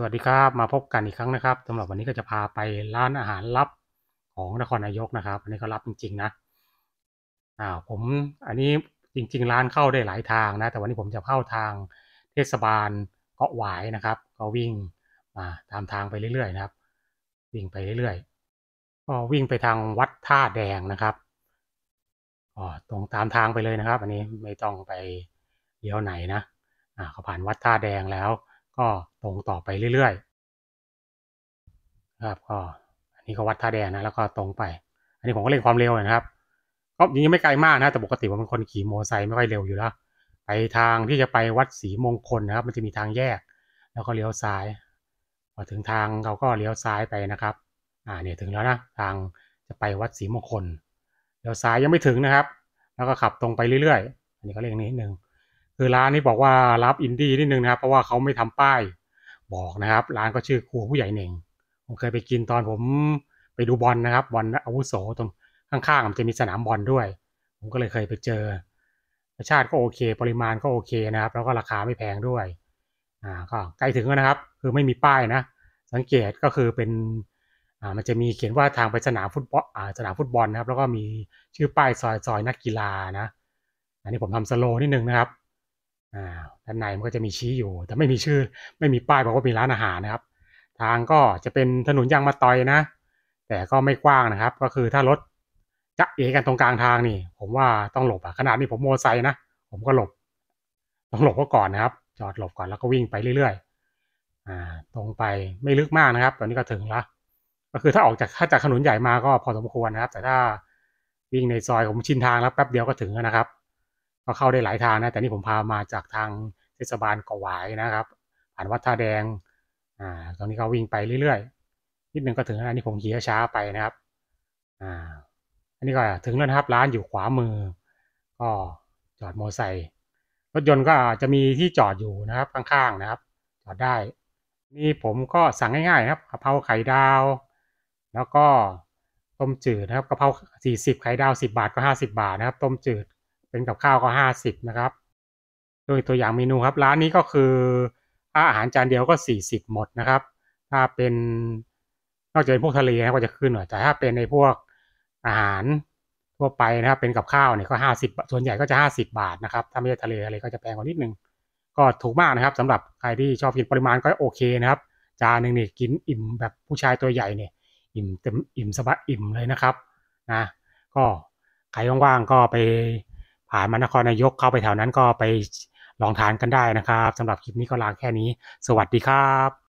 สวัสดีครับมาพบกันอีกครั้งนะครับสำหรับวันนี้ก็จะพาไปร้านอาหารลับของนครนายกนะครับ อันนี้ก็ลับจริงๆ นะ อ่าผมอันนี้จริง ๆ ร้านเข้าได้หลายทางนะ แต่วันนี้ผมจะเข้าทางเทศบาลเกาะหวายนะครับ ก็วิ่งมาตามทางไปเรื่อยๆนะครับ วิ่งไปเรื่อยๆก็วิ่งไปทางวัดท่าแดงนะครับอ๋อตรงตามทางไปเลยนะครับ อันนี้ไม่ต้องไปเลี้ยวไหนนะอ่าเขาผ่านวัดท่าแดงแล้วก็ตรงต่อไปเรื่อยๆครับก็อันนี้ก็วัดท่าแดงนะแล้วก็ตรงไป อันนี้ผมก็เร่งความเร็วนะครับ ก็ยังไม่ไกลมากนะแต่ปกติผมเป็นคนขี่มอเตอร์ไซค์ไม่ค่อยเร็วอยู่แล้วไปทางที่จะไปวัดศรีมงคลนะครับ มันจะมีทางแยก แล้วก็เลี้ยวซ้ายพอถึงทางเราก็เลี้ยวซ้ายไปนะครับอ่าเนี่ยถึงแล้วนะทางจะไปวัดศรีมงคลเลี้ยวซ้ายยังไม่ถึงนะครับ แล้วก็ขับตรงไปเรื่อยๆ อันนี้ก็เร่งนิดนึงคือร้านนี้บอกว่ารับอินดี้นิดนึงนะครับ เพราะว่าเขาไม่ทำป้ายบอกนะครับ ร้านก็ชื่อครัวผู้ใหญ่เน่งผมเคยไปกินตอนผมไปดูบอลนนะครับบอลอาวุโสตรงข้างๆมันจะมีสนามบอลด้วย ผมก็เลยเคยไปเจอรสชาติก็โอเค ปริมาณก็โอเคนะครับ แล้วก็ราคาไม่แพงด้วยอ่าก็ใกล้ถึงแล้วนะครับ คือไม่มีป้ายนะ สังเกตก็คือเป็นอ่ามันจะมีเขียนว่าทางไปสนามฟุตบอลอ่าสนามฟุตบอลนะครับแล้วก็มีชื่อป้ายซอยซอยนักกีฬานะอันนี้ผมทำสโลนิดนึงนะครับด้านในมันก็จะมีชี้อยู่ แต่ไม่มีชื่อไม่มีป้ายบอกว่ามีร้านอาหารนะครับ ทางก็จะเป็นถนนยางมาตอยนะ แต่ก็ไม่กว้างนะครับ ก็คือถ้ารถจะเอกันตรงกลางทางนี่ผมว่าต้องหลบอะขนาดนี้ผมโมไซค์นะผมก็หลบ ต้องหลบก็ก่อนนะครับ จอดหลบก่อนแล้วก็วิ่งไปเรื่อยๆตรงไปไม่ลึกมากนะครับตอนนี้ก็ถึงละก็คือถ้าออกจากถ้าจากถนนใหญ่มาก็พอสมควรนะครับ แต่ถ้าวิ่งในซอยผมชินทางแล้วแป๊บเดียวก็ถึงแล้วนะครับก็เข้าได้หลายทางนะแต่นี่ผมพามาจากทางเทศบาลกวายนะครับ ผ่านวัดท่าแดงอ่าตรงนี้ก็วิ่งไปเรื่อยๆ นิดนึงก็ถึงแล้วนี่ผมขี่ช้าไปนะครับอ่าอันนี้ก็ถึงแล้วนะครับร้านอยู่ขวามือ ก็จอดมอไซค์รถยนต์ก็จะมีที่จอดอยู่นะครับข้างๆนะครับ จอดได้นี่ผมก็สั่งง่ายๆครับกะเพราไข่ดาว แล้วก็ต้มจืดนะครับกะเพรา40 ไข่ดาว10 บาทก็ 50 บาทนะครับต้มจืดเป็นกับข้าวก็ห้าสิบนะครับ โดยตัวอย่างเมนูครับร้านนี้ก็คือถ้าอาหารจานเดียวก็สี่สิบหมดนะครับ ถ้าเป็นนอกจากพวกทะเลนะก็จะขึ้นหน่อยแต่ถ้าเป็นในพวกอาหารทั่วไปนะครับ เป็นกับข้าวเนี่ยก็ห้าสิบส่วนใหญ่ก็จะห้าสิบบาทนะครับถ้าไม่ใช่ทะเลอะไรก็จะแพงกว่านิดนึง ก็ถูกมากนะครับ สำหรับใครที่ชอบกินปริมาณก็โอเคนะครับ จานหนึ่งเนี่ยกินอิ่มแบบผู้ชายตัวใหญ่เนี่ยอิ่มเต็มอิ่มสบายอิ่มเลยนะครับนะก็ใครว่างๆก็ไปผ่านมานครนายกเข้าไปแถวนั้นก็ไปลองทานกันได้นะครับสำหรับคลิปนี้ก็ลาแค่นี้ สวัสดีครับ